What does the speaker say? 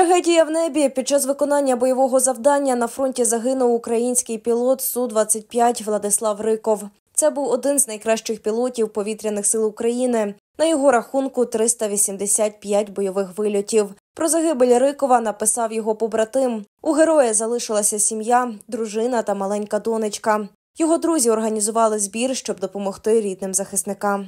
Трагедія в небі під час виконання бойового завдання на фронті загинув український пілот су 25 Владислав Риков. Це був один з найкращих пілотів повітряних сил України. На його рахунку 385 бойових вильотів. Про загибель Рикова написав його побратим. У героя залишилася сім'я, дружина та маленька донечка. Його друзі організували збір, щоб допомогти рідним захисникам.